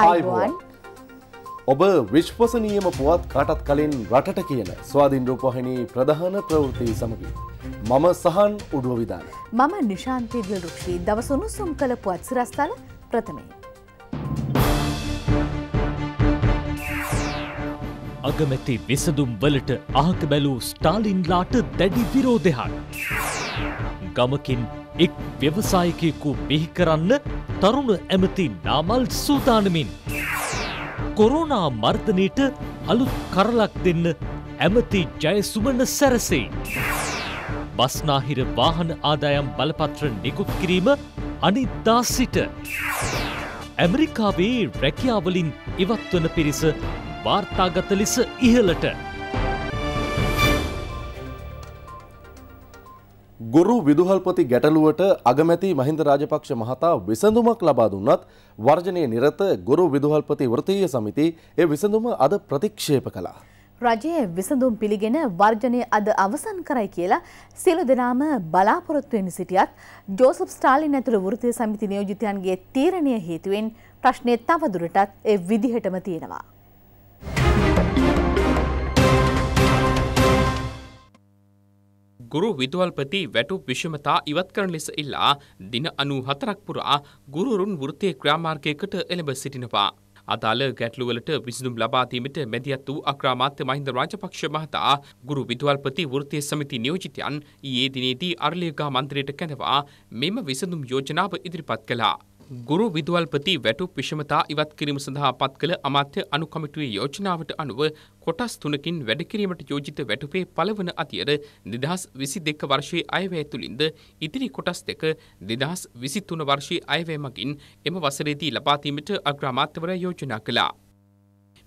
අයිබෝන් ඔබ විශ්වසනීයම පුවත් කාටත් කලින් රටට කියන ස්වාධීන් රූපහණී ප්‍රධාන ප්‍රවෘතිය සමගින්. මම සහන් උඩුවවිධාන. මම නිශාන්තිවිල් රුක්ෂී දවසුණුසුම් කළ පුවත් සිරස්ථල ප්‍රථමේ. අගමැති විසඳුම් වලට අහක බැලූ ස්ටාලින්ලාට දැඩි විරෝධයන්. ගමකින් එක් ව්‍යවසායකයෙකු බිහි කරන්න තරුණ ඇමති නාමල් සූදානමින්. කොරෝනා මර්ධනයට අලුත් කරලක් දෙන්න ඇමති ජයසුමන සැරසේ. බස්නාහිර වාහන ආදායම් බලපත්‍ර නිකුත් කිරීම අනිද්දා සිට. ඇමරිකාවේ රැකියාවලින් ඉවත්වන පිරිස වාර්තාගත ලෙස ඉහලට ගුරු විදුහල්පති ගැටලුවට අගමැති මහින්ද රාජපක්ෂ මහතා විසඳුමක් ලබා දුන්නත් වර්ජනයේ නිරත ගුරු විදුහල්පති වෘත්තීය සමිති ඒ විසඳුම අද ප්‍රතික්ෂේප කළා. රජයේ විසඳුම් පිළිගෙන වර්ජනය අද අවසන් කරයි කියලා සියලු දෙනාම බලාපොරොත්තු වෙමින් සිටියත් ජෝසප් ස්ටාලින් ඇතුළු වෘත්තීය සමිති නියෝජිතයන්ගේ තීරණය හේතුවෙන් ප්‍රශ්නේ තවදුරටත් ඒ විදිහටම තියෙනවා. ගුරු විදුවල්පති වැටුප් විෂමතා ඉවත් කරන ලෙස ඉල්ලා දින අනු හතරක් පුරා ගුරුරුන් වෘත්තය ක්‍රාමාර්ගයකට එළඹ සිටිනවා. අදාළ ගැටලුවලට විසඳුම් ලබාදීමට මැදිහත් වූ අග්‍රාමාත්‍ය මහින්ද රාජපක්ෂ මහතා ගුරු විදුවල්පති වෘත්තීය සමිති නියෝජිතයන් ඊයේ දිනේදී අරලියගහ මන්දිරයට කැඳවා මෙම විසඳුම් යෝජනාව ඉදිරිපත් කළා. ගුරු විදුවල්පති වැටුප් විෂමතා ඉවත් කිරීම සඳහා පත් කළ අමාත්‍ය අනුකමිටුවේ යෝජනාවට අනුව කොටස් තුනකින් වැඩකිරීමට යෝජිත වැටුපේ පළවන අතියර දෙදහස් විසි දෙක වර්ෂයේ අයවැය තුළින්ද ඉතිරි කොටස් දෙක දෙදහස් විසිතුන වර්ෂයේ අයවැය මගින් එම වසරේදී ලබාදීමට අග්‍රාමාත්‍යවර යෝජනා කළා.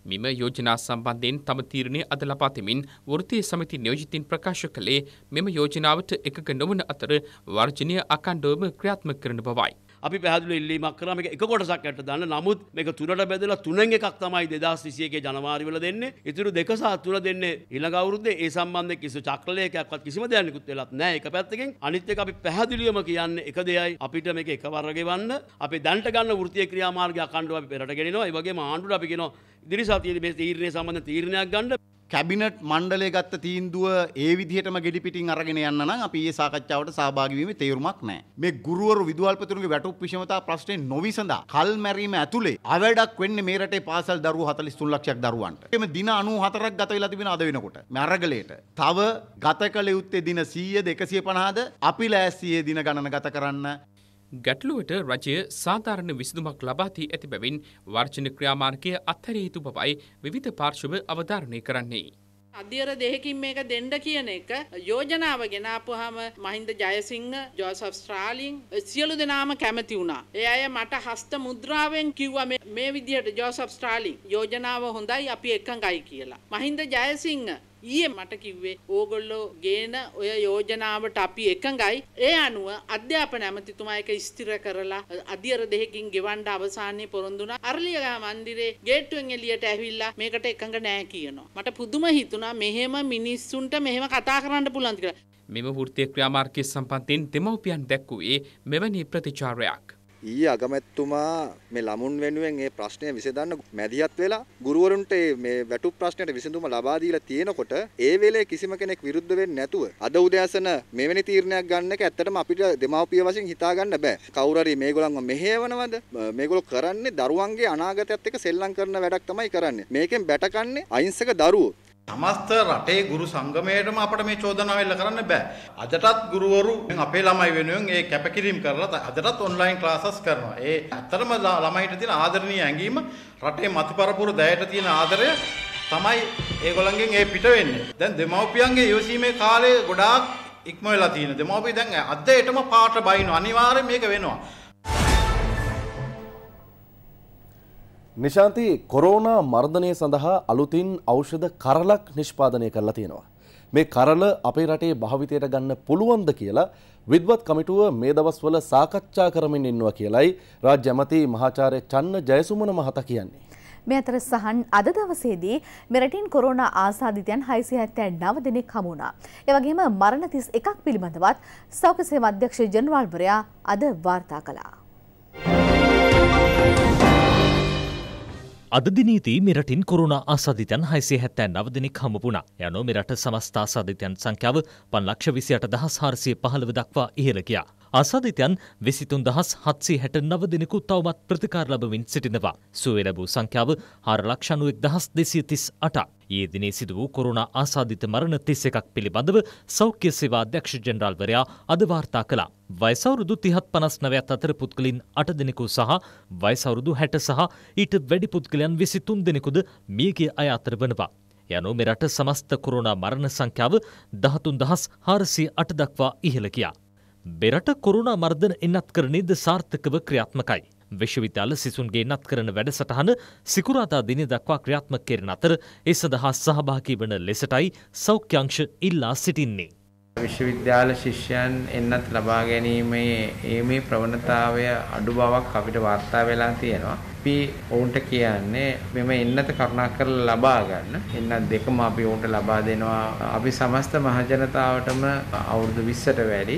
මෙම යෝජනා සම්බන්ධයෙන් තම තීරණය අද ලබාතෙමින් වෘත්තීය සමිති නියෝජිතින් ප්‍රකාශ කළේ මෙම යෝජනාවට එකක නොවන අතර වර්ජනය අකණ්ඩවම ක්‍රියාත්මක කරන බවයි. අපි පැහදිල ඉල්ලීමක් කරම එක කොටසක් ඇට දන්න නමුත් මේක තුනට බැදලා තුනෙන් එකක් තමයි දෙදස් විසියගේ ජනවාරිවල දෙන්න ඉතුරු දෙකසා තුළ දෙන්න ඉළගවරුද ඒ සම්බන්ධ කිසි චක්ලයකක්ත් කිසිම දයනෙකුත් වෙලත් නෑ එක පැත්තකින් අනිත්‍යක අපි පැහදිලියම කියන්න එක දෙයයි අපිට මේක එකවරගවන්න අපි දැන්ට ගන්න ෘතිය ක්‍රියාමාර්ගය කණ්ඩුව අපි පෙරට ගෙනවා වගේ ආණ්ඩුට අපිගෙනවා ඉදිරි සතියේ මේ තීරණය සම්බන්ධ තීරණයක් ගන්න කැබිනට් මණ්ඩලය ගත්ත තීන්දුව ඒ විදිහටම ගෙඩිපිටින් අරගෙන යන්න නම් අපි ඒ සාකච්ඡාවට සහභාගීවීමේ තේරුමක් නැහැ. මේ ගුරුවරු විදුහල්පතිතුන්ගේ වැටුප් විෂමතා ප්‍රශ්නේ නොවිසඳා කල් මැරීම ඇතුලේ අවඩක් වෙන්නේ මේ රටේ පාසල් දරුවෝ 43 ලක්ෂයක් දරුවන්ට. එimhe දින 94ක් ගත වෙලා තිබෙන අද වෙනකොට. මේ අරගලයට. තව ගත කළ යුත්තේ දින 100ද 150ද අපි ලෑස්තියේ දින ගණන ගත කරන්න ගැටලුවට රජය සාධාරණ විසඳුමක් ලබාදී ඇති බැවින් වර්ජන ක්‍රියාමාර්ගය අත්හැරිය යුතු බවයි විවිධ පාර්ශව අවධාරණය කරන්නේ. අධ්‍යර දෙහකින් මේක දෙන්න කියන එක යෝජනාව ගෙනාපුහම මහින්ද ජයසිංහ ජෝසප් ස්ට්‍රාලින් සියලු දෙනාම කැමති වුණා. ඒ අය මට හස්ත මුද්‍රාවෙන් කිව්වා මේ විදිහට ජෝසප් ස්ට්‍රාලින් යෝජනාව හොඳයි අපි එකඟයි කියලා. මහින්ද ජයසිංහ ඊයේ මට කිව්වේ ඕගොල්ලෝ ගේන ඔය යෝජනාවට අපි එකඟයි. ඒ අනුව අධ්‍යාපන ඇමතිතුමා එක ස්ථිර කරලා අධියර දෙකකින් ගෙවන්න අවසානයේ පොරොන්දුනා. අරලියගහ මන්දිරේ ගේට්ටුවෙන් එළියට ඇවිල්ලා මේකට එකඟ නෑ කියනවා. මට පුදුම හිතුණා මෙහෙම මිනිස්සුන්ට මෙහෙම කතා කරන්න පුළුවන් කියලා. මෙම වෘත්තීය ක්‍රියාමාර්ගයේ සම්බන්ධයෙන් දෙමව්පියන් දැක්වුවේ මෙවැනි ප්‍රතිචාරයක්. ඊයේ අගමැතිතුමා මේ ළමුන් වෙනුවෙන් මේ ප්‍රශ්නය විසඳන්න මැදිහත් වෙලා ගුරුවරුන්ට මේ වැටු ප්‍රශ්නයට විසඳුම ලබා දීලා තියෙනකොට ඒ වෙලේ කිසිම කෙනෙක් විරුද්ධ වෙන්නේ නැතුව අද උදෑසන මෙවැනි තීරණයක් ගන්න එක ඇත්තටම අපිට දෙමාපිය වශයෙන් හිතා ගන්න බෑ. කවුරු හරි මේගොල්ලන්ව මෙහෙවනවද? මේගොල්ලෝ කරන්නේ දරුවන්ගේ අනාගතයත් එක්ක සෙල්ලම් කරන වැඩක් තමයි කරන්නේ. මේකෙන් බැටකන්නේ අහිංසක දරුවෝ. සමස්ත රටේ ගුරු සංගමයටම අපට මේ චෝදනාව එල්ල කරන්න බෑ. අදටත් ගුරුවරු අපේ ළමයි වෙනුවෙන් ඒ කැපකිරීම කරලා අදටත් ඔන්ලයින් ක්ලාසස් කරනවා. ඒ ඇත්තටම ළමයිට තියෙන ආදරණීය ඇඟීම රටේ මතිපරපුර දැයට තියෙන ආදරය තමයි ඒගොල්ලන්ගෙන් ඒ පිට වෙන්නේ. දැන් දෙමව්පියන්ගේ යොසීමේ කාලය ගොඩාක් ඉක්ම වෙලා තියෙන. දෙමව්පිය දැන් අදටම පාට බයින අනිවාර්යයෙන් මේක වෙනවා. නිශාන්ති කොරෝනා මර්ධනය සඳහා අලුතින් ඖෂධ කරලක් නිෂ්පාදනය කරලා තියෙනවා. මේ කරල අපේ රටේ භාවිතයට ගන්න පුළුවන්ද කියලා විද්වත් කමිටුව මේ දවස්වල සාකච්ඡා කරමින් ඉන්නවා කියලයි රාජ්‍ය ඇමති මහාචාර්ය චන්න ජයසුමන මහතා කියන්නේ. මේ අතර සහන් අද දවසේදී මෙරටින් කොරෝනා ආසාධිතයන් 679 දෙනෙක් හමු වුණා. ඒ වගේම මරණ 31ක් පිළිබඳවත් සෞඛ්‍ය සේවා අධ්‍යක්ෂ ජනරාල්වරයා අද වාර්තා කළා. අදදිනීදී මෙරටින් කොරුණා ආසාධිතයන් හයිසේ හැත්තැන් නවදිනෙක් හමපුුණ යනු මෙරට සමස්ථ ආසාධිතයන් සංඛ්‍යාව පන් ලක්ෂ විසියට දහස් හාරසිය පහළව දක්වා ඉහළ ගියා. ආසාධිතයන් විසිතුන් දහස් හත්සේ හැට නවදිනෙකු තවමත් ප්‍රතිකාර ලබමින් සිටිනවා. සුවේ ලැබූ සංඛ්‍යාව හාර ලක්ෂණුවෙක් දහස් දෙසිය තිස් අටක්. ඊයේ දිනේ සිදු වූ කොරෝනා ආසාදිත මරණ 31ක් පිළිබඳව සෞඛ්‍ය සේවා අධ්‍යක්ෂ ජෙනරාල්වරයා අද වාර්තා කළා. වයස අවුරුදු 30ත් 59ත් අතර පුද්ගලයන් 8 දෙනෙකු සහ වයස අවුරුදු 60 සහ ඊට වැඩි පුද්ගලයන් 23 දෙනෙකුද මියගිය අය අතර වනවා. යනු මෙරට සමස්ත කොරෝනා මරණ සංඛ්‍යාව 13408 දක්වා ඉහළ ගියා. බෙරට කොරුණා මර්ධන එන්නත් කරණේද සාර්ථකව ක්‍රියාත්මකයි. විශ්වවිද්‍යාල සිසුන්ගේ නත් කරන වැඩසටහන සිකුරාදා දින දක්වා ක්‍රියාත්මක කෙරෙන අතර ඒ සඳහා සහභාගී වන ලෙසටයි සෞඛ්‍යංශ ඉල්ලා සිටින්නේ. විශ්වවිද්‍යාල ශිෂ්‍යයන් එන්නත් ලබා ගැනීමේ ඒ මේ ප්‍රවණතාවය අඩු බවක් අපිට වාර්තා වෙලා තියෙනවා. අපි ඔවුන්ට කියන්නේ මෙම එන්නත කරුණා කරලා ලබා ගන්න. එන්නත් දෙකම අපි ඔවුන්ට ලබා දෙනවා. අපි සමස්ත මහජනතාවටම අවුරුදු 20ට වැඩි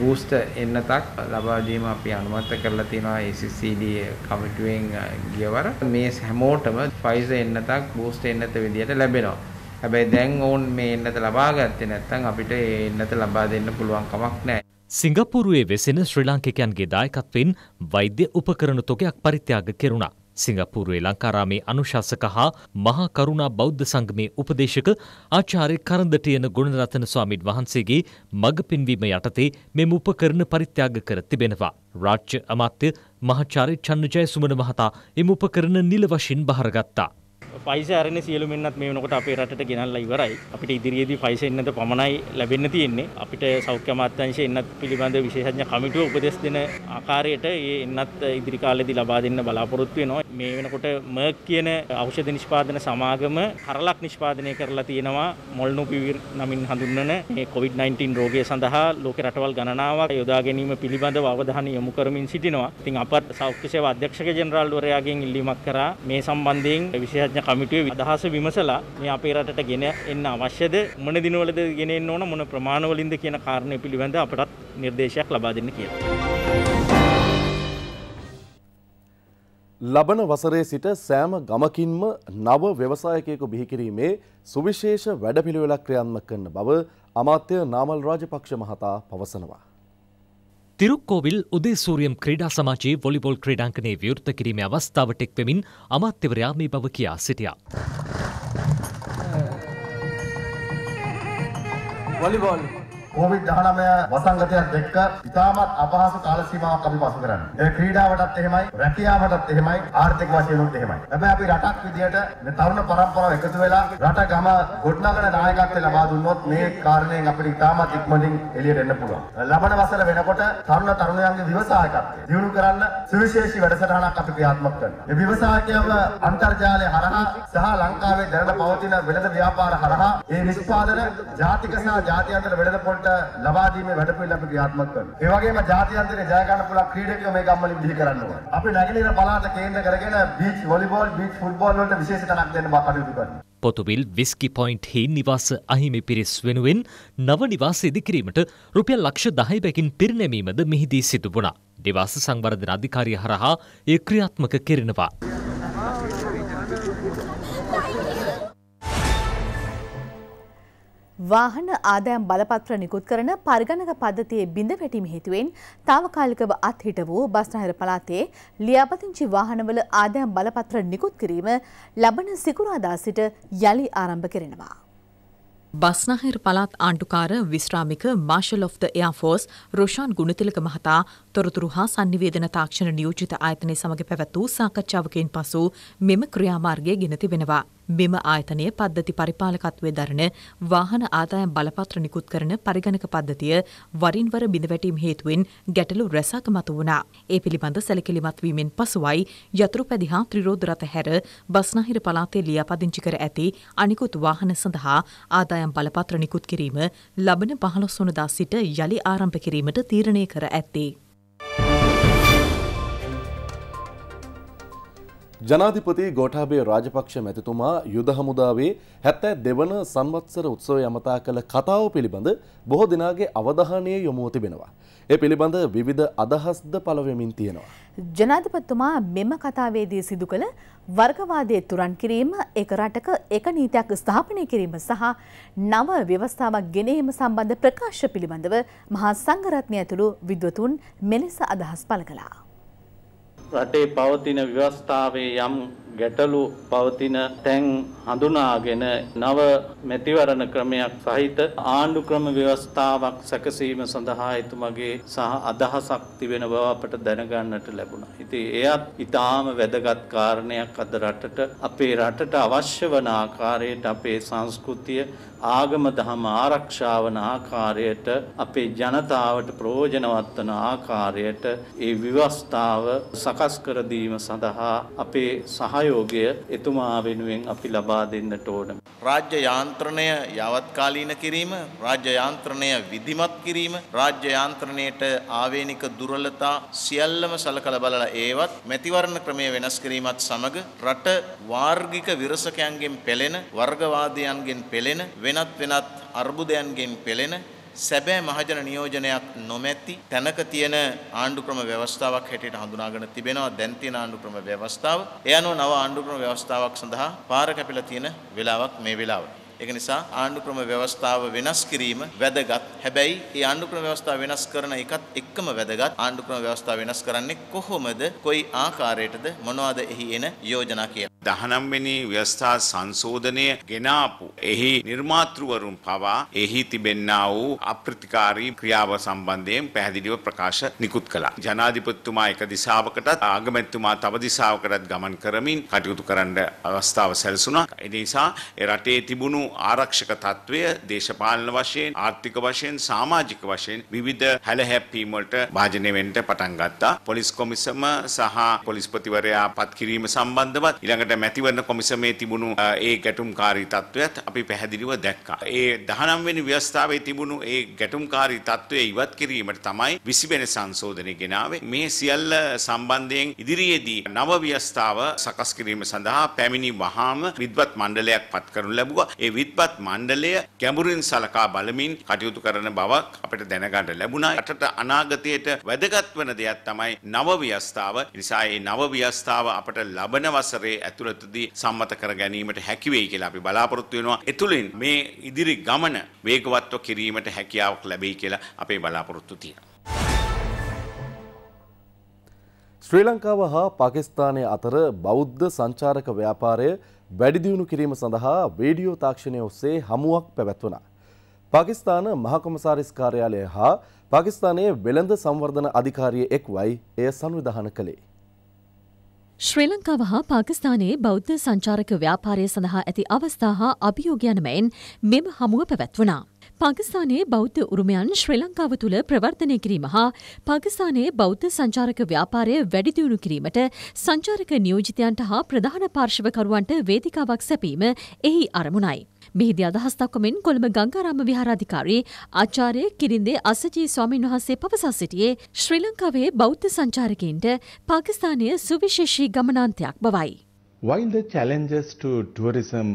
බූස්ට් එන්නතක් ලබා දීම අපි අනුමත කරලා තියෙනවා ACCD කමිටුවෙන් ගියවර. මේ හැමෝටම Pfizer එන්නතක් බූස්ට් එන්නත විදියට ලැබෙනවා. හැබැයි දැන් ඕන් මේ එන්නත ලබා ගත්තේ නැත්නම් අපිට ඒ එන්නත ලබා දෙන්න පුළුවන් කමක් නැහැ. සිංගපුරුවේ වෙසෙන ශ්‍රී ලාංකිකයන්ගේ දායකත්වයෙන් වෛද්‍ය උපකරණ තොගයක් පරිත්‍යාග කෙරුණා. සිංගපූරුවේ ලංකාරාමේ අනුශාසක හා මහා කරුණා බෞද්ධ සංගමේ උපදේශක ආචාර්ය කරන්දටියන ගුණරතන ස්වාමීන් වහන්සේගේ මඟ පින්වීම යටතේ මෙම උපකරණ පරිත්‍යාග කර තිබෙනවා. රාජ්‍ය අමාත්‍ය මහාචාර්ය චන්නජය සුමන මහතා එම උපකරණ නිල වශයෙන් බහරගත්තා. පයිස අරන සියලු මෙන්නත් මේ වෙනකොට අපේ රටට ගෙනල්ලා ඉවරයි. අපිට ඉදිරියේදී පයිස එන්නද පමණයි ලැබෙන්න තියෙන්නේ. අපිට සෞඛ්‍ය අමාත්‍යාංශය එන්නත් පිළිබඳ විශේෂඥ කමිටුව උපදෙස් දෙන ආකාරයට ඒ එන්නත් ඉදිරි කාලෙදී ලබා දෙන්න බලාපොරොත්තු වෙනවා. මේ වෙනකොට මර්ක් කියන ඖෂධ නිෂ්පාදන සමාගම හරලක් නිෂ්පාදනය කරලා තියෙනවා මොල්නුපිවිර් නමින් හඳුන්වන මේ COVID-19 රෝගය සඳහා ලෝක රටවල් ගණනාවක් යොදා ගැනීම පිළිබඳව අවධානය යොමු කරමින් සිටිනවා. ඉතින් අපත් සෞඛ්‍ය සේවා අධ්‍යක්ෂක ජෙනරාල්වරයාගෙන් ඉල්ලීමක් කරා මේ සම්බන්ධයෙන් විශේෂඥ කමිටුවේ අදහස විමසලා මේ අපේ රටට ගෙන එන්න අවශ්‍යද මොන දිනවලද ගෙන එන්න ඕන මොන ප්‍රමාණවලින්ද කියන කාරණය පිළිබඳ අපටත් නිර්දේශයක් ලබා දෙන්න කියලා. ලබන වසරේ සිට සෑම ගමකින්ම නව ව්‍යවසායකයෙකු බිහිකිරීමේ සුවිශේෂ වැඩපිළිවෙලක් ක්‍රියාත්මක කරන බව අමාත්‍ය නාමල් රාජපක්ෂ මහතා පවසනවා. තිරුක්කෝවිල් උදේසූරියම් ක්‍රීඩා සමාජයේ වොලිබෝල් ක්‍රීඩාංකණයේ විවෘත කිරීමේ අවස්ථාවට එක්වෙමින් අමාත්‍යවරයා මේ බව කියා සිටියා. වොලිබෝල් කොවිඩ් 19 වසංගතයත් එක්ක ඉතාමත් අපහසු කාල සීමාවක් අපි පසු කරන්නේ. ඒ ක්‍රීඩාවටත් එහෙමයි, රැකියාවටත් එහෙමයි, ආර්ථික වශයෙන්ත් එහෙමයි. හැබැයි අපි රටක් විදියට මේ තරුණ පරම්පරාව එකතු වෙලා රට ගම ගොඩනගන නායකත්වය ලබා දුන්නොත් මේ කාරණයෙන් අපිට ඉතාමත් ඉක්මනින් එළියට එන්න පුළුවන්. ලබන වසර වෙනකොට තරුණ තරුණයන්ගේ විවසායකත්වය දියුණු කරන්න සුවිශේෂී වැඩසටහනක් අපි ක්‍රියාත්මක කරනවා. මේ විවසායකයම අන්තර්ජාලය හරහා සහ ලංකාවේ දැනට පවතින වෙළඳ ව්‍යාපාර හරහා ඒ නිෂ්පාදන ජාතික සහ ජාත්‍යන්තර වෙළඳ පොළ ක්‍රීඩකයන්ට ලබා දීමේ වැඩපිළිවෙල අපි ක්‍රියාත්මක කරනවා. ඒ වගේම ජාත්‍යන්තරයේ ජය ගන්න පුළුවන් ක්‍රීඩකයෝ මේ ගම්වලින් බිහි කරන්න ඕනේ. අපි නැගෙනහිර පළාත කේන්ද්‍ර කරගෙන බීච් වොලිබෝල්, බීච් ෆුට්බෝල් වලට විශේෂ තනක් දෙන්න බා කටයුතු කරනවා. පොතුවිල් විස්කි පොයින්ට් හි නිවාස අහිමි පිරිස් වෙනුවෙන් නව නිවාස ඉදිකිරීමට රුපියල් ලක්ෂ දහය බැකින් පිරිනැමීමද මෙහිදී සිදු වුණා. නිවාස සංවර්ධන අධිකාරිය හරහා ඒ ක්‍රියාත්මක කෙරෙනවා. වාහන ආදායම් බලපත්‍ර නිකුත් කරන පරිගණක පද්ධතියේ බිඳ වැටීම හේතුවෙන් తాවකාලිකව අත්හිට වූ බස්නාහිර පළාතේ ලියාපදිංචි වාහනවල ආදායම් බලපත්‍ර නිකුත් කිරීම ලබන සිකුරාදා සිට යලි ආරම්භ කරනවා. බස්නාහිර පළාත් ආණ්ඩුකාර විශ්‍රාමික මාශල් of the Air Force Roshan Gunathilaka මහතා තොරතුරු හා sannivedana තාක්ෂණ නියෝජිත ආයතනය සමග පැවැත් වූ සාකච්ඡාවකින් පසු මෙම ක්‍රියාමාර්ගය ගෙන තිබෙනවා. බිම ආයතනය පද්ධති පරිපාලකත්වය දරන වාහන ආදායම් බලපත්‍ර නිකුත් කරන පරිගණක පද්ධතිය වරින්වර බිඳවැටීම් හේතුවෙන් ගැටලු රැසක් මතු වුණා. ඒ පිළිබඳ සැලකිලිමත් වීමෙන් පසුවයි යතුරු පැදිහා ත්‍රිරෝධ රථ හැර බස්නාහිර පළාතේ ලියාපදිංචි කර ඇති අනිකුත් වාහන සඳහා ආදායම් බලපත්‍ර නිකුත් කිරීම ලබන පහළොස්වනදා සිට යළි ආරම්භ කිරීමට තීරණය කර ඇත්තේ. ජනාධිපති ගෝඨාභය රාජපක්ෂ මැතිතුමා යුද හමුදාවේ හැත්තෑ දෙවන සංවත්සර උත්සවය අමතා කළ කතාව පිළිබඳ බොහෝ දෙනාගේ අවධානය යොමුව තිබෙනවා. ඒ පිළිබඳ විවිධ අදහස්ද පළවෙමින් තියෙනවා. ජනාධිපතිතුමා මෙම කතාවේදී සිදු කළ වර්ගවාදය තුරන් කිරීම එක රටක එක නීතියක් ස්ථාපනය කිරීම සහ නව ව්‍යවස්ථාවක් ගෙනීම සම්බන්ධ ප්‍රකාශ පිළිබඳව මහා සංඝරත්නය ඇතුළු විද්වතුන් මෙලෙස අදහස් පළ කළා. රටේ පවතින ව්‍යවස්ථාවේ යම් ගැටලු පවතින තැන් හඳුනාගෙන නව මැතිවරණ ක්‍රමයක් සහිත ආණ්ඩු ක්‍රම ව්‍යවස්ථාවක් සැකසීම සඳහා එතුමගේ සහ අදහසක් තිබෙන බව අපට දැනගන්නට ලැබුණා. ඉතින් එයත් ඊටාම වැදගත් කාරණයක් අද රටට අපේ රටට අවශ්‍ය වන ආකාරයට අපේ සංස්කෘතිය ආගම දහම ආරක්ෂා වන ආකාරයට අපේ ජනතාවට ප්‍රයෝජනවත් වන ආකාරයට ඒ ව්‍යවස්ථාව සකස් සකස් කර දීම සඳහා අපේ සහයෝගය එතුමා වෙනුවෙන් අපි ලබා දෙන්නට ඕන. රාජ්‍ය යාන්ත්‍රණය යවත්කාලීන කිරීම, රාජ්‍ය යාන්ත්‍රණය විධිමත් කිරීම, රාජ්‍ය යාන්ත්‍රණයට ආවේනික දුර්වලතා සියල්ලම සලකලා බලලා ඒවත් මැතිවරණ ක්‍රමය වෙනස් කිරීමත් සමග රට වාර්ගික විරසකයන්ගෙන් පෙළෙන, වර්ගවාදයන්ගෙන් පෙළෙන වෙනත් වෙනත් අර්බුදයන්ගෙන් පෙළෙන සැබෑ මහජන නියෝජනයක් නොමැති තැනක තියෙන ආණ්ඩුක්‍රම ව්‍යවස්ථාවක් හැටියට හඳුනාගෙන තිබෙනවා දැන් තියෙන ආණ්ඩුක්‍රම ව්‍යවස්ථාව. ඒ අනුව නව ආණ්ඩුක්‍රම ව්‍යවස්ථාවක් සඳහා පාර කැපිලා තියෙන වෙලාවක් මේ වෙලාවට. ඒක නිසා ආණ්ඩුක්‍රම ව්‍යවස්ථාව වෙනස් කිරීම වැදගත්. හැබැයි මේ ආණ්ඩුක්‍රම ව්‍යවස්ථාව වෙනස් කරන එකත් එක්කම වැදගත්. ආණ්ඩුක්‍රම ව්‍යවස්ථාව වෙනස් කරන්නේ කොහොමද? කොයි ආකාරයටද? මොනවද එහි එන යෝජනා කියලා. 19 වෙනි ව්‍යවස්ථා සංශෝධනය ගෙනාපු එහි නිර්මාතෘවරුන් පවා එහි තිබෙන්නා වූ අප්‍රතිකාරී ක්‍රියාව සම්බන්ධයෙන් පැහැදිලිව ප්‍රකාශ නිකුත් කළා. ජනාධිපතිතුමා එක දිශාවකටත් ආගමැතිතුමා තව දිශාවකටත් ගමන් කරමින් කටයුතු කරන්න අවස්ථාව සැලසුණා. ඒ නිසා රටේ තිබුණු ආරක්ෂක තත්ත්වය දේශපාලන වශයෙන් ආර්ථික වශයෙන් සමාජික වශයෙන් විවිධ හැලහැප්පීම් වලට භාජනය වෙන්න පටන් ගත්තා. පොලිස් කොමිසම සහ පොලිස්පතිවරයා පත් කිරීම සම්බන්ධවත් ඊළඟට මැතිවරණ කොමිසමේ තිබුණු ඒ ගැටුම්කාරී තත්ත්වයත් අපි පැහැදිලිව දැක්කා. ඒ 19 වෙනි ව්‍යවස්ථාවේ තිබුණු ඒ ගැටුම්කාරී තත්ත්වය ඉවත් කිරීමට තමයි 20 වෙනි සංශෝධනය ගෙනාවේ. මේ සියල්ල සම්බන්ධයෙන් ඉදිරියේදී නව ව්‍යවස්ථාව සකස් කිරීම සඳහා පැමිණි වහාම විද්වත් මණ්ඩලයක් පත් කරනු ලැබුවා. ඒ විත්පත් මණ්ඩලය ගැඹුරින් සලකා බලමින් කටයුතු කරන බව අපට දැනගන්න ලැබුණා. රටට අනාගතයට වැදගත් වන දෙයක් තමයි නව ව්‍යවස්ථාව. නිසා මේ නව ව්‍යවස්ථාව අපට ලබන වසරේ ඇතුළතදී සම්මත කර ගැනීමට හැකි වෙයි කියලා අපි බලාපොරොත්තු වෙනවා. එතුලින් මේ ඉදිරි ගමන වේගවත්ව කිරීමට හැකියාවක් ලැබෙයි කියලා අපේ බලාපොරොත්තු තියෙනවා. ශ්‍රී ලංකාව හා පාකිස්ථානය අතර බෞද්ධ සංචාරක ව්‍යාපාරය වැඩිදියුණු කිරීම සඳහා වීඩියෝ තාක්ෂණය ඔස්සේ හමුවක් පැවැත්වනා. පාකිස්ථාන මහකොමසාරිස් කාර්යාලය හා පාකිස්ථානයේ වෙළඳ සංවර්ධන අධිකාරිය එක්වයි එය සංවිධාන කළේ. ශ්‍රී ලංකාව හා පාකිස්ථානයේ බෞද්ධ සංචාරක ව්‍යාපාරය සඳහා ඇති අවස්ථා හා අභියෝගයන මෙයින් මෙම හමුව පැවැත්වනා. පාකිස්ානයේ බෞද්ධ උරුමයන් ශ්‍රී ලංකාව තුළ ප්‍රවර්ධනය කිරීම හා පාකිස්ානයේ බෞද්ධ සංචාරක ව්‍යාපාරය වැඩිදියුණු කිරීමට සංචාරක නියෝජිතයන්ට හා ප්‍රධාන පාර්ශවකරුවන්ට වේදිකාවක් සැපීම එහි අරමුණයි. මෙහිදී අදහස්තක්වමෙන් කොළඹ ගංගාරාම විහාරාධිකාරී ආචාරය කිරින්දේ අසජී ස්වාමීන් වහන්සේ පවසා සිටියේ ශ්‍රී ලංකාවේ බෞද්ධ සංචාරකයින්ට පාකිස්ානය සුවිශේෂී ගමනාන්තයක් බවයි. While the challenges to tourism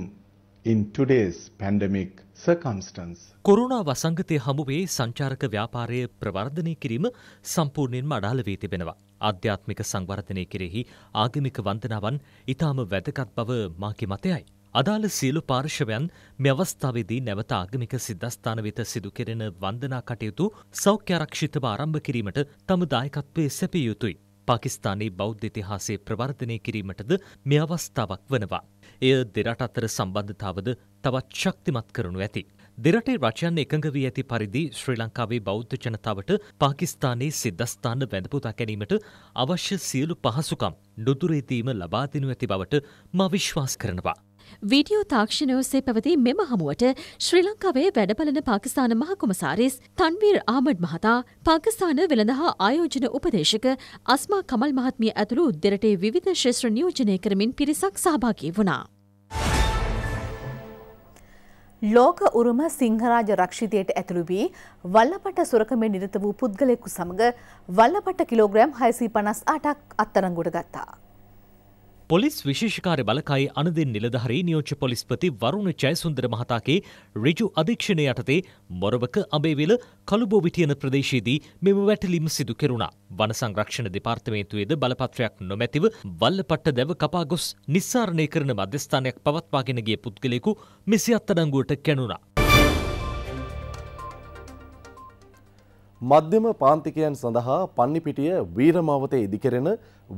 in today's pandemic circumstance. Corona වසංගතය හමුවේ සංචාරක ව්‍යාපාරය ප්‍රවර්ධනය කිරීම සම්පූර්ණයෙන්ම අඩාල වී තිබෙනවා. අධ්‍යාත්මික සංවර්ධනය කෙරෙහි ආගමික වන්දනාවන් ඉතාම වැදගත් බව මාගේ මතයයි. අදාළ සියලු පාර්ශවයන් මෙවස්ථාවේදී නැවත ආගමික සිද්ධස්ථාන වෙත සිදු කෙරෙන වන්දනා කටයුතු සෞඛ්‍යාරක්ෂිතව ආරම්භ කිරීමට තම දායකත්වයේ සැපිය යුතුයි. පාකිස්තානයේ බෞද්ධ ඉතිහාසයේ ප්‍රවර්ධනය කිරීමටද මේ අවස්ථාවක් වනවා. එය දෙරට අතර සම්බන්ධතාවද තවත් ශක්තිමත් කරනු ඇති. දෙරටේ රචයන් එකඟ වී ඇති පරිදි ශ්‍රී ලංකාවේ බෞද්ධ ජනතාවට පාකිස්තානයේ සිද්ධස්ථාන වැඳපුතා ගැනීමට අවශ්‍ය සියලු පහසුකම් නුදුරේදීම ලබාදිනු ඇති බවට මා විශ්වාස කරනවා. වීඩියෝ තාක්ෂණය ඔස්සේ පැවති මෙම හමුවට ශ්‍රී ලංකාවේ වැඩබලන පාකිස්ාන මහකොමසාරිස් තන්වීර් ආමඩ් මහතා පාකිස්ාන වෙළඳ හා ආයෝජන උපදේශක අස්මා කමල් මහත්මිය ඇතුළු දෙරටේ විධ ශේෂ්‍ර නියෝජනය කරමින් පිරිසක් සහභාගී වුණා. ලෝක උරුම සිංහරාජ රක්ෂිතයට ඇතුළු වී වල්ලපට සුරකමේ නිරත වූ පුද්ගලයෙකු සමඟ වල්ලපට කිලෝග්‍රෑම් හයසී පනස් අටක් අත්තරංගුට ගත්තා. පොලිස් විශේෂකාර බලකායි අනදෙන් නිලධහරි නියෝච්ච පොලිස්පති වරුණ ජයසුන්දර මහතාගේ රජු අධීක්ෂණය යටතේ මොරවක අබේවෙල කළුබෝවිටියන ප්‍රදේශයේදී මෙම වැටලීම සිදු කෙරුණා. වන සංරක්ෂණ දෙපාර්තමේන්තුවේද බලපත්‍රයක් නොමැතිව වල්ලපට්ට දැව කපා ගොස් නිස්සාරණය කරන මධ්‍යස්ථානයක් පවත්වාගෙනගේ පුද්ගලයෙකු මෙසි අත්තඩංගුවට කැනුණා. මධ්‍යම පාන්තිකයන් සඳහා පන්නිපිටිය වීරමාවතේ ඉදිකරෙන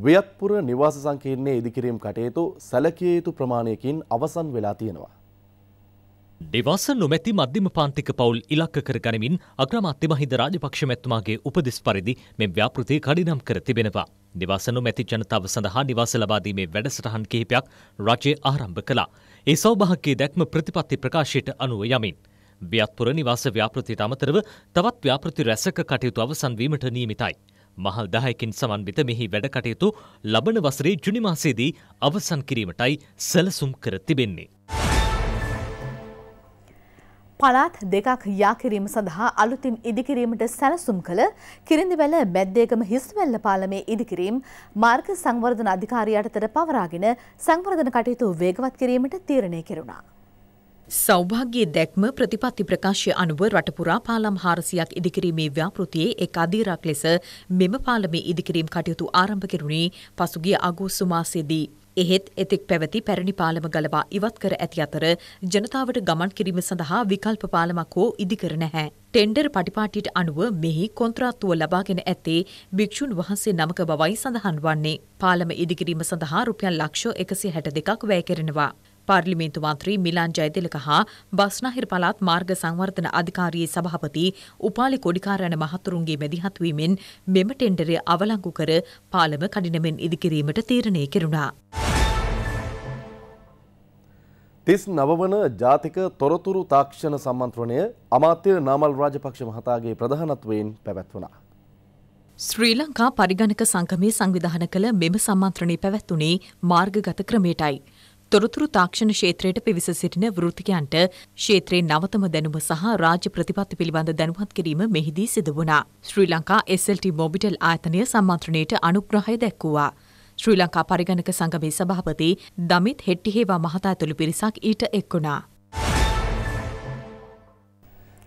වියත්පුර නිවාස සංකීර්ණයේ ඉදිකිරීම් කටයුතු සැලකිය යුතු ප්‍රමාණයකින් අවසන් වෙලා තියෙනවා. දෙවස නොමැති මධ්‍යම පාන්තික පවුල් ඉලක්ක කර ගනිමින් අග්‍රමාත්‍ය මහින්ද රාජපක්ෂ මැතිතුමාගේ උපදෙස් පරිදි මෙම ව්‍යාපෘතිය කඩිනම් කර තිබෙනවා. නිවාස නොමැති ජනතාව සඳහා නිවාස ලබා දීමේ වැඩසටහන් කිහිපයක් රජය ආරම්භ කළා. ඒ සෞභාග්‍යයේ දැක්ම ප්‍රතිපත්ති ප්‍රකාශයට අනුව යමින් ව්‍යත්පුර නිවාස ව්‍යාපෘතියට අමතරව තවත් ව්‍යාපෘති රැසක කටයුතු අවසන් වීමට නියමිතයි. මහල් දහයකින් සමන්විත මෙහි වැඩ කටයුතු ලබන වසරේ ජුනි මාසයේදී අවසන් කිරීමටයි සැලසුම් කර තිබෙන්නේ. පළාත් දෙකක් යාකිරීම සඳහා අලුතින් ඉදිකිරීමට සැලසුම් කළ කිරිඳිවැල බැද්දේගම හිස්වැල්ල පාලමේ ඉදිකිරීම් මාර්ග සංවර්ධන අධිකාරිය යටතට පවරාගෙන සංවර්ධන කටයුතු වේගවත් කිරීමට තීරණය කෙරුණා. සෞභාග්‍ය දැක්ම ප්‍රතිපත්ති ප්‍රකාශය අනුව රටපුරා පාලම් හාරසියක් ඉදිකිරීමේ ව්‍යාපෘතියේ එක් අධීරක් ලෙස මෙම පාලමේ ඉදිකිරීම් කටයුතු ආරම්භ කෙරුණේ පසුගිය අගෝස්තු මාසයේදී. එහෙත් එතෙක් පැවති පැරණි පාලම ගලවා ඉවත් කර ඇති අතර ජනතාවට ගමන් කිරීම සඳහා විකල්ප පාලමක් හෝ ඉදිකර නැහැ. ටෙන්ඩර් පටිපාටියට අනුව මෙහි කොන්ත්‍රාත්තුව ලබාගෙන ඇත්තේ භික්‍ෂූන් වහන්සේ නමක බවයි සඳහන් වන්නේ. පාලම ඉදිකිරීම සඳහා රුපියල් ලක්ෂ එකසි හැට දෙකක් වැය කරෙනවා. පාර්ලිමේන්තු මන්ත්‍රී මිලන් ජයතිලක හා බස්නාහිර පළාත් මාර්ග සංවර්ධන අධිකාරියේ සභාපති උපාලි කොඩිකාරයන මහතුරුන්ගේ මැදිහත්වීමෙන් මෙම ටෙන්ඩරය අවලංගු කර පාලම කඩිනමෙන් ඉදිකිරීමට තීරණය කෙරුණා. තිස් නවවන ජාතික තොරතුරු තාක්ෂණ සම්මන්ත්‍රණය අමාත්‍ය නාමල් රාජපක්ෂ මහතාගේ ප්‍රධානත්වයෙන් පැවැත්වනා. ශ්‍රී ලංකා පරිගණක සංගමේ සංවිධාන කළ මෙම සම්මන්ත්‍රණය පැවැත්වුණේ මාර්ගගත ක්‍රමයටයි. තොරතුරු තාක්ෂණ ක්ෂේත්‍රයට පිවිස සිටින වෘත්තිකයන්ට ක්ෂේත්‍රයේ නවතම දැනුම සහ රාජ්‍ය ප්‍රතිපත්ති පිළිබඳ දැනුවත් කිරීම මෙහිදී සිදු වුණා. ශ්‍රී ලංකා SLT මොබිටෙල් ආයතනය සම්මන්ත්‍රණයට අනුග්‍රහය දැක්වුවා. ශ්‍රී ලංකා පරිගණක සංගමේ සභාපති දමිත් හෙට්ටිහේවා මහතා ඇතුළු පිරිසක් ඊට එක්වුණා.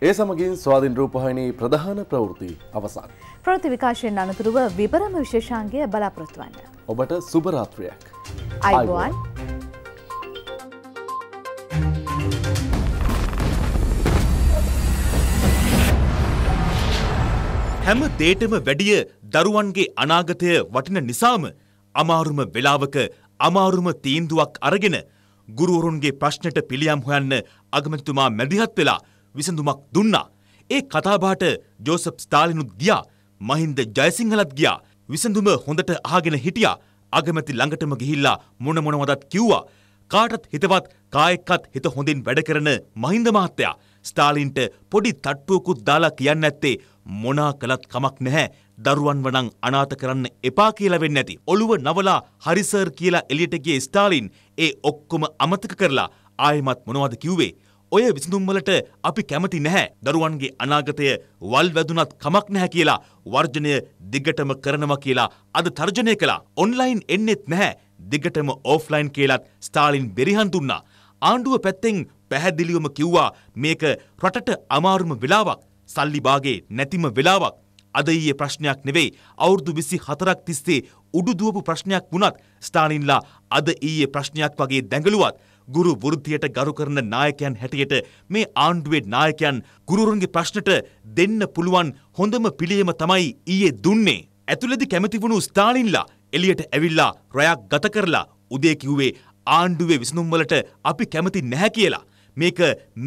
ඒ සමගින් ස්වාධීන් රූපහිනී ප්‍රධාන ප්‍රවෘත්ති අවසන්. ප්‍රවෘත්ති විකාශයෙන් අනතුරුව විවරම විශේෂාංගය බලාපොරොත්තු වන්න. ඔබට සුබ රාත්‍රියක්. අයිබෝන්. හැම දේටම වැඩිය දරුවන්ගේ අනාගතය වටින නිසාම අමාරුම වෙලාවක අමාරුම තීන්දුවක් අරගෙන ගුරුවරුන්ගේ ප්‍රශ්නට පිළියම් හොයන්න අගමැතිතුමා මැදිහත් වෙලා විසඳුමක් දුන්නා. ඒ කතාබහට ජෝසප් ස්ටාලිනුත් ගියා මහින්ද ජයසිංහලත් ගියා විසඳුම හොඳට අහගෙන හිටියා අගමැති ළඟටම ගිහිල්ලා මොන මොනවදත් කිව්වා. කාටත් හිතවත් කායෙක්කත් හිත හොඳින් වැඩ කරන මහින්ද මහත්තයා ස්ටාලින්ට පොඩි තට්ටුවකුත් දාලා කියන්න ඇත්තේ මොනා කළත් කමක් නැහැ දරුවන්ව නම් අනාථ කරන්න එපා කියලා වෙන්න ඇති. ඔළුව නවලා හරිසර් කියලා එලියට ගිය ස්ටාලින් ඒ ඔක්කොම අමතක කරලා ආයෙමත් මොනවද කිව්වේ? ඔය විසඳුම් වලට අපි කැමති නැහැ. දරුවන්ගේ අනාගතය වල් වැදුනත් කමක් නැහැ කියලා වර්ජනය දිගටම කරනවා කියලා අද තර්ජනය කළා. ඔන්ලයින් එන්නෙත් නැහැ. දිගටම ඕෆ්ලයින් කියලත් ස්ටාලින් බෙරිහන් දුන්නා. ආණ්ඩුව පැත්තෙන් පැහැදිලිවම කිව්වා මේක රටට අමාරුම වෙලාවක්. සල්ලි බාගේ නැතිම වෙලාවක් අද ඊයේ ප්‍රශ්නයක් නෙවෙයි අවුරුදු 24ක් තිස්සේ උඩු දුවපු ප්‍රශ්නයක් වුණත් ස්ටාලින්ලා අද ඊයේ ප්‍රශ්නයක් වගේ දැඟලුවත් ගුරු වෘත්තියට ගරු කරන නායකයන් හැටියට මේ ආණ්ඩුවේ නායකයන් ගුරුවරුන්ගේ ප්‍රශ්නට දෙන්න පුළුවන් හොඳම පිළියම තමයි ඊයේ දුන්නේ. ඇතුළෙදි කැමති වුණු ස්ටාලින්ලා එළියට ඇවිල්ලා රැයක් ගත කරලා උදේ කිව්වේ ආණ්ඩුවේ විසඳුම් වලට අපි කැමති නැහැ කියලා. මේක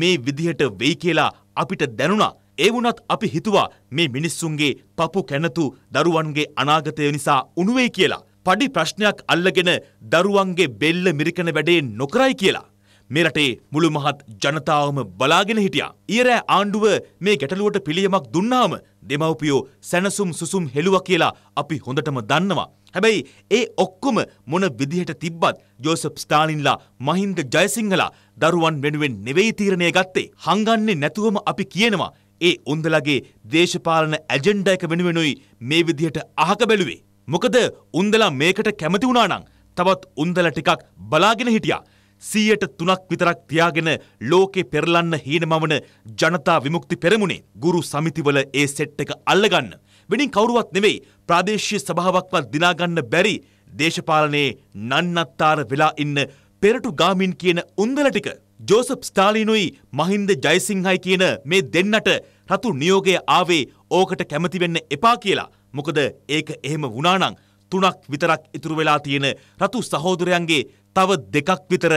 මේ විදිහට වෙයි කියලා අපිට දැනුණා. ඒ වුණත් අපි හිතුවා මේ මිනිස්සුන්ගේ පපු කැනතු දරුවන්ගේ අනාගතය නිසා උණුවේ කියලා. පඩි ප්‍රශ්නයක් අල්ලගෙන දරුවන්ගේ බෙල්ල මිරිකන වැඩේ නොකරයි කියලා. මේ රටේ මුළු මහත් ජනතාවම බලාගෙන හිටියා. ඊරෑ ආණ්ඩුව මේ ගැටලුවට පිළියමක් දුන්නාම දෙමව්පියෝ සැනසුම් සුසුම් හෙළුවා කියලා අපි හොඳටම දන්නවා. හැබැයි ඒ ඔක්කොම මොන විදිහට තිබ්බත් ජෝසප් ස්ටාලින්ලා මහින්ද ජයසිංහලා දරුවන් වෙනුවෙන් නෙවෙයි තීරණය ගත්තේ. හංගන්නේ නැතුවම අපි කියනවා ඒ උන්දලගේ දේශපාලන ඇජෙන්ඩා එක වෙනුවෙනුයි මේ විදිහට අහක බැලුවේ. මොකද උන්දලා මේකට කැමති වුණානම් තවත් උන්දල ටිකක් බලාගෙන හිටියා. සීයට තුනක් විතරක් තියාගෙන ලෝකෙ පෙරලන්න හීනමවන ජනතා විමුක්ති පෙරමුණේ ගුරු සමිතිවල ඒ සෙට් එක අල්ලගන්න. වෙනින් කවුරුවත් නෙවෙයි ප්‍රාදේශීය සභාවක්වත් දිනාගන්න බැරි දේශපාලනයේ නන්නත්තාර වෙලා ඉන්න පෙරටු ගාමින් කියන උන්දල ටික ජෝසප් ස්ටාලිනුයි මහින්ද ජයසිංහයි කියන මේ දෙන්නට රතු නියෝගය ආවේ ඕකට කැමති වෙන්න එපා කියලා. මොකද ඒක එහෙම වුණානම් තුනක් විතරක් ඉතුරු වෙලා තියෙන රතු සහෝදරයන්ගේ තව දෙකක් විතර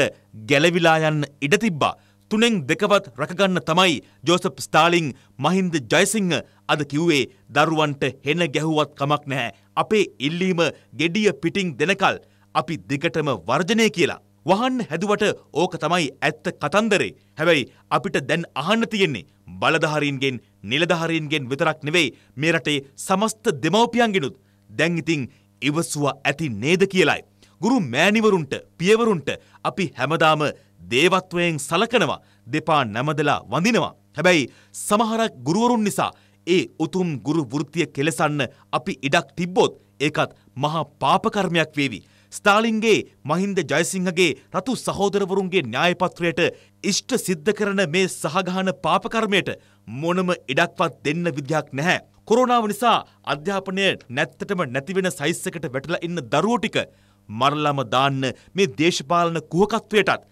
ගැලවිලා යන්න ඉඩ තිබ්බා. තුනෙන් දෙකවත් රැකගන්න තමයි ජෝසප් ස්ටාලිං මහින්ද ජයසිංහ අද කිව්වේ දරුවන්ට හෙන ගැහුවත් කමක් නැහැ. අපේ ඉල්ලීම gediya පිටින් දෙනකල් අපි දෙකටම වර්ජනය කියලා. වහන්න හැදුවට ඕක තමයි ඇත්ත කතන්දරේ. හැබැයි අපිට දැන් අහන්න තියෙන්නේ බලධාරීන්ගෙන් නිලධාරීන්ගෙන් විතරක් නෙවෙයි මේ රටේ සමස්ත දෙමව්පියන්ගෙනුත්. දැන් ඉතින් ඉවසුව ඇති නේද කියලායි. ගුරු මෑණිවරුන්ට පියවරුන්ට අපි හැමදාම දේවත්වයෙන් සලකනවා දෙපා නැමදලා වඳිනවා. හැබැයි සමහරක් ගුරුවරුන් නිසා ඒ උතුම් ගුරු වෘත්තිය කෙලසන්න අපි ඉඩක් තිබ්බොත් ඒකත් මහා පාපකර්මයක් වේවි. ස්ටාලින්ගේ මහින්ද ජයසිංහගේ රතු සහෝදරවරුන්ගේ න්‍යායපත්‍රයට ඉෂ්ට සිද්ධ කරන මේ සහගහන පාපකර්මයට මොනම ඉඩක්වත් දෙන්න විදියක් නැහැ. කොරෝනාව නිසා අධ්‍යාපනය නැත්තටම නැතිවෙන සයිස්සකට වැටලා ඉන්න දරුවෝ ටික මරලම දාන්න මේ දේශපාලන කුහකත්වයටත්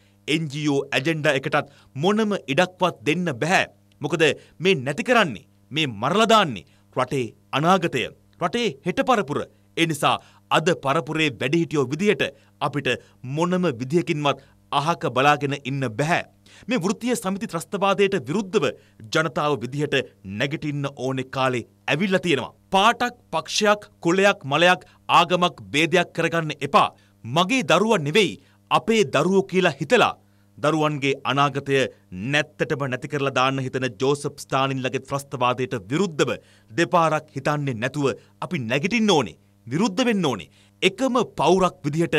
NGO ඇජෙන්ඩ එකටත් මොනම ඉඩක්වත් දෙන්න බැහැ. මොකද මේ නැති කරන්නේ මේ මරලදාන්නේ රටේ අනාගතය රටේ හෙට පරපුර එනිසා අද පරපුරේ වැඩිහිටියෝ විදිහට අපිට මොනම විදිහකින්වත් අහක බලාගෙන ඉන්න බැහැ. මේ වෘත්තීය සමිති ත්‍රස්තවාදයට විරුද්ධව ජනතාව විදිහට නැගිටින්න ඕනේ කාලේ ඇවිල්ලා තියෙනවා. පාටක්, පක්ෂයක්, කුලයක්, මලයක්, ආගමක් ભેදයක් කරගන්න එපා. මගේ දරුවා නෙවෙයි, අපේ දරුවෝ කියලා හිතලා දරුවන්ගේ අනාගතය නැත්තටම නැති කරලා දාන්න හිතන ජෝසප් ස්ටාලින් ළගේ ත්‍රස්තවාදයට විරුද්ධව දෙපාරක් හිතන්නේ නැතුව අපි නැගිටින්න ඕනේ. විරුද්ධ වෙන්න ඕනේ. එකම පවුරක් විදිහට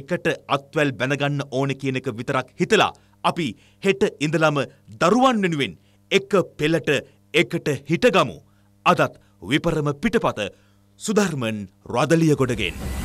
එකට අත්වැල් බැනගන්න ඕනේ කියන එක විතරක් හිතලා අපි හෙට ඉඳලම දරුවන් වෙනුවෙන් එක පෙළට එකට හිටගමු. අදත් විපරම පිටපත සුධර්මන් රදලියකොටගෙන්.